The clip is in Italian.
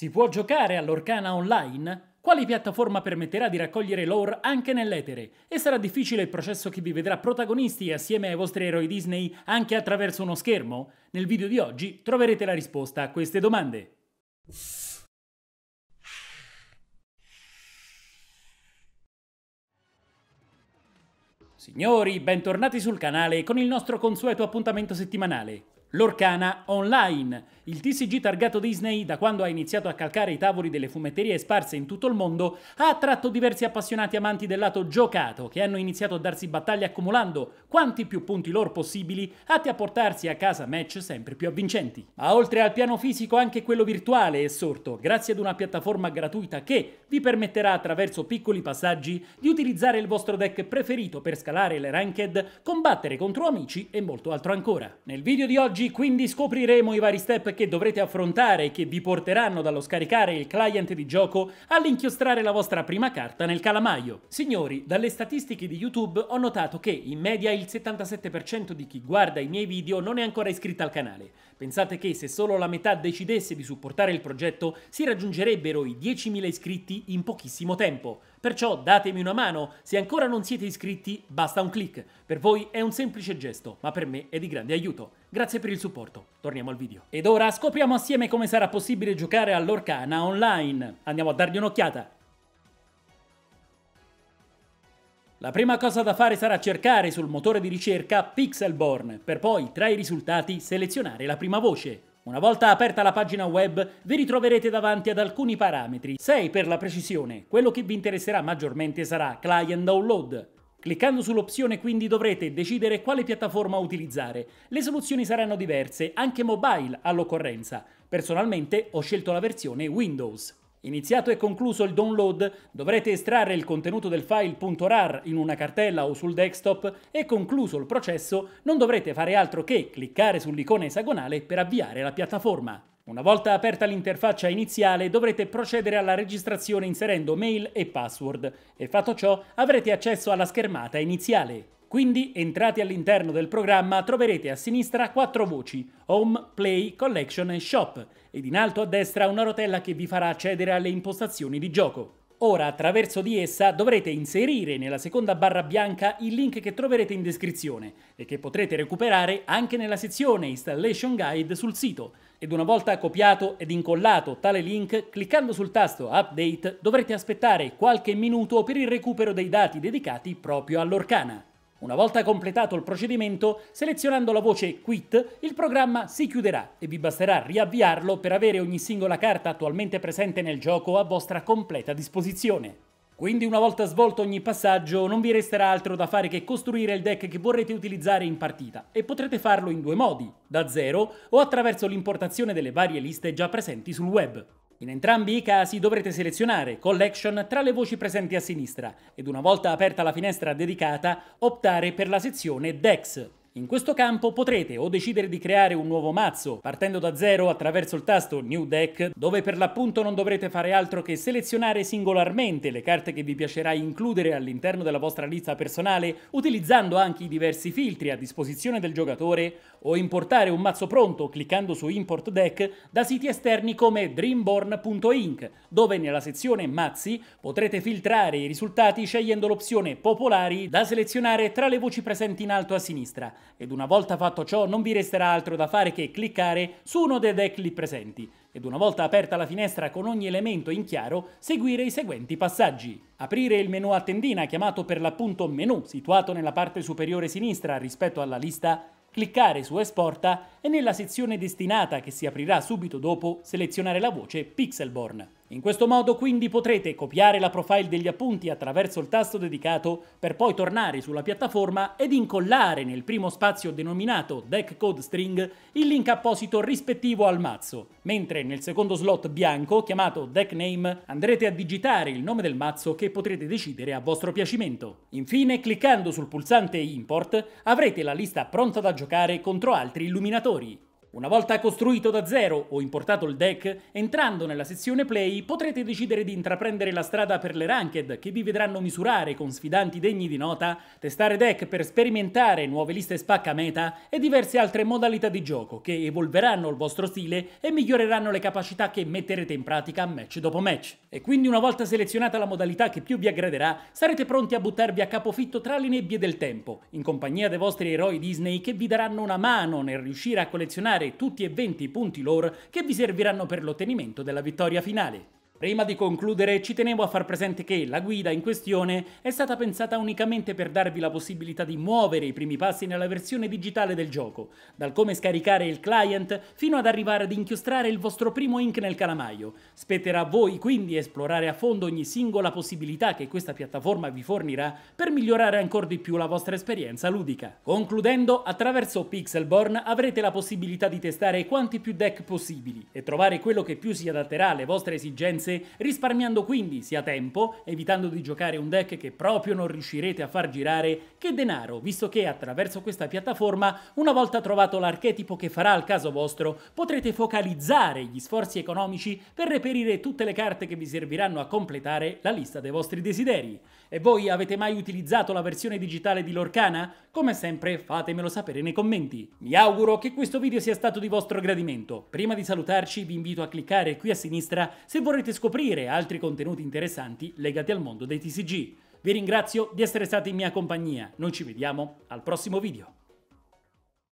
Si può giocare all'Orcana online? Quali piattaforma permetterà di raccogliere lore anche nell'etere? E sarà difficile il processo che vi vedrà protagonisti assieme ai vostri eroi Disney anche attraverso uno schermo? Nel video di oggi troverete la risposta a queste domande. Signori, bentornati sul canale con il nostro consueto appuntamento settimanale. L'Orcana Online, il TCG targato Disney, da quando ha iniziato a calcare i tavoli delle fumetterie sparse in tutto il mondo, ha attratto diversi appassionati amanti del lato giocato, che hanno iniziato a darsi battaglie accumulando quanti più punti loro possibili, atti a portarsi a casa match sempre più avvincenti. Ma oltre al piano fisico anche quello virtuale è sorto, grazie ad una piattaforma gratuita che vi permetterà attraverso piccoli passaggi di utilizzare il vostro deck preferito per scalare le ranked, combattere contro amici e molto altro ancora. Nel video di oggi Oggi quindi scopriremo i vari step che dovrete affrontare e che vi porteranno dallo scaricare il client di gioco all'inchiostrare la vostra prima carta nel calamaio. Signori, dalle statistiche di YouTube ho notato che in media il 77% di chi guarda i miei video non è ancora iscritto al canale. Pensate che se solo la metà decidesse di supportare il progetto si raggiungerebbero i 10.000 iscritti in pochissimo tempo. Perciò datemi una mano, se ancora non siete iscritti basta un clic. Per voi è un semplice gesto, ma per me è di grande aiuto. Grazie per il supporto, torniamo al video. Ed ora scopriamo assieme come sarà possibile giocare all'Orcana online. Andiamo a dargli un'occhiata. La prima cosa da fare sarà cercare sul motore di ricerca Pixelborn, per poi tra i risultati selezionare la prima voce. Una volta aperta la pagina web vi ritroverete davanti ad alcuni parametri, 6 per la precisione, quello che vi interesserà maggiormente sarà Client Download. Cliccando sull'opzione quindi dovrete decidere quale piattaforma utilizzare. Le soluzioni saranno diverse, anche mobile all'occorrenza. Personalmente ho scelto la versione Windows. Iniziato e concluso il download, dovrete estrarre il contenuto del file.rar in una cartella o sul desktop e concluso il processo non dovrete fare altro che cliccare sull'icona esagonale per avviare la piattaforma. Una volta aperta l'interfaccia iniziale dovrete procedere alla registrazione inserendo mail e password e fatto ciò avrete accesso alla schermata iniziale. Quindi, entrati all'interno del programma, troverete a sinistra quattro voci, Home, Play, Collection e Shop, ed in alto a destra una rotella che vi farà accedere alle impostazioni di gioco. Ora, attraverso di essa, dovrete inserire nella seconda barra bianca il link che troverete in descrizione e che potrete recuperare anche nella sezione Installation Guide sul sito. Ed una volta copiato ed incollato tale link, cliccando sul tasto Update dovrete aspettare qualche minuto per il recupero dei dati dedicati proprio all'Orcana. Una volta completato il procedimento, selezionando la voce Quit, il programma si chiuderà e vi basterà riavviarlo per avere ogni singola carta attualmente presente nel gioco a vostra completa disposizione. Quindi una volta svolto ogni passaggio non vi resterà altro da fare che costruire il deck che vorrete utilizzare in partita e potrete farlo in due modi, da zero o attraverso l'importazione delle varie liste già presenti sul web. In entrambi i casi dovrete selezionare Collection tra le voci presenti a sinistra ed una volta aperta la finestra dedicata optare per la sezione DEX. In questo campo potrete o decidere di creare un nuovo mazzo partendo da zero attraverso il tasto New Deck, dove per l'appunto non dovrete fare altro che selezionare singolarmente le carte che vi piacerà includere all'interno della vostra lista personale, utilizzando anche i diversi filtri a disposizione del giocatore, o importare un mazzo pronto cliccando su Import Deck da siti esterni come dreamborn.inc, dove nella sezione Mazzi potrete filtrare i risultati scegliendo l'opzione Popolari da selezionare tra le voci presenti in alto a sinistra, ed una volta fatto ciò non vi resterà altro da fare che cliccare su uno dei deck lì presenti ed una volta aperta la finestra con ogni elemento in chiaro seguire i seguenti passaggi. Aprire il menu a tendina chiamato per l'appunto menu situato nella parte superiore sinistra rispetto alla lista cliccare su Esporta e nella sezione destinata che si aprirà subito dopo selezionare la voce Pixelborn. In questo modo quindi potrete copiare la profile degli appunti attraverso il tasto dedicato per poi tornare sulla piattaforma ed incollare nel primo spazio denominato Deck Code String il link apposito rispettivo al mazzo, mentre nel secondo slot bianco chiamato Deck Name andrete a digitare il nome del mazzo che potrete decidere a vostro piacimento. Infine cliccando sul pulsante Import avrete la lista pronta da giocare contro altri illuminatori. Una volta costruito da zero o importato il deck, entrando nella sezione play potrete decidere di intraprendere la strada per le ranked che vi vedranno misurare con sfidanti degni di nota, testare deck per sperimentare nuove liste spacca meta e diverse altre modalità di gioco che evolveranno il vostro stile e miglioreranno le capacità che metterete in pratica match dopo match. E quindi una volta selezionata la modalità che più vi aggraderà, sarete pronti a buttarvi a capofitto tra le nebbie del tempo, in compagnia dei vostri eroi Disney che vi daranno una mano nel riuscire a collezionare sfruttare tutti e 20 i punti lore che vi serviranno per l'ottenimento della vittoria finale. Prima di concludere ci tenevo a far presente che la guida in questione è stata pensata unicamente per darvi la possibilità di muovere i primi passi nella versione digitale del gioco, dal come scaricare il client fino ad arrivare ad inchiostrare il vostro primo ink nel calamaio. Spetterà a voi quindi esplorare a fondo ogni singola possibilità che questa piattaforma vi fornirà per migliorare ancora di più la vostra esperienza ludica. Concludendo, attraverso Pixelborn avrete la possibilità di testare quanti più deck possibili e trovare quello che più si adatterà alle vostre esigenze risorse, risparmiando quindi sia tempo, evitando di giocare un deck che proprio non riuscirete a far girare, che denaro, visto che attraverso questa piattaforma, una volta trovato l'archetipo che farà al caso vostro, potrete focalizzare gli sforzi economici per reperire tutte le carte che vi serviranno a completare la lista dei vostri desideri. E voi avete mai utilizzato la versione digitale di Lorcana? Come sempre fatemelo sapere nei commenti. Mi auguro che questo video sia stato di vostro gradimento. Prima di salutarci vi invito a cliccare qui a sinistra se vorrete scoprire scoprire altri contenuti interessanti legati al mondo dei TCG. Vi ringrazio di essere stati in mia compagnia, noi ci vediamo al prossimo video.